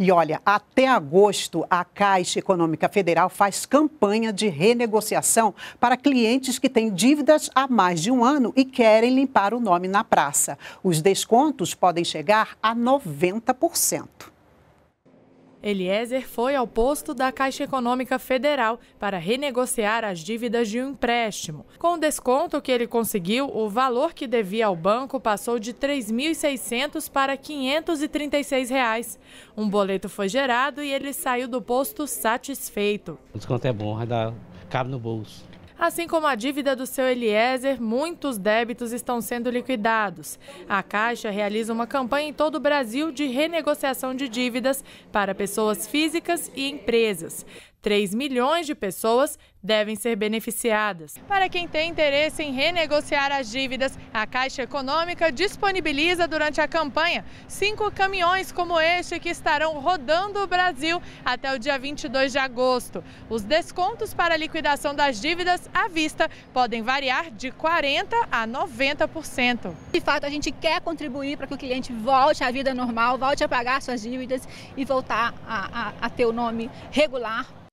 E olha, até agosto, a Caixa Econômica Federal faz campanha de renegociação para clientes que têm dívidas há mais de um ano e querem limpar o nome na praça. Os descontos podem chegar a 90%. Eliezer foi ao posto da Caixa Econômica Federal para renegociar as dívidas de um empréstimo. Com o desconto que ele conseguiu, o valor que devia ao banco passou de R$ 3.600 para R$ 536. Reais. Um boleto foi gerado e ele saiu do posto satisfeito. O desconto é bom, dá, cabe no bolso. Assim como a dívida do seu Eliezer, muitos débitos estão sendo liquidados. A Caixa realiza uma campanha em todo o Brasil de renegociação de dívidas para pessoas físicas e empresas. 3 milhões de pessoas devem ser beneficiadas. Para quem tem interesse em renegociar as dívidas, a Caixa Econômica disponibiliza durante a campanha cinco caminhões como este que estarão rodando o Brasil até o dia 22 de agosto. Os descontos para a liquidação das dívidas à vista podem variar de 40% a 90%. De fato, a gente quer contribuir para que o cliente volte à vida normal, volte a pagar suas dívidas e voltar a, a, a ter o nome regular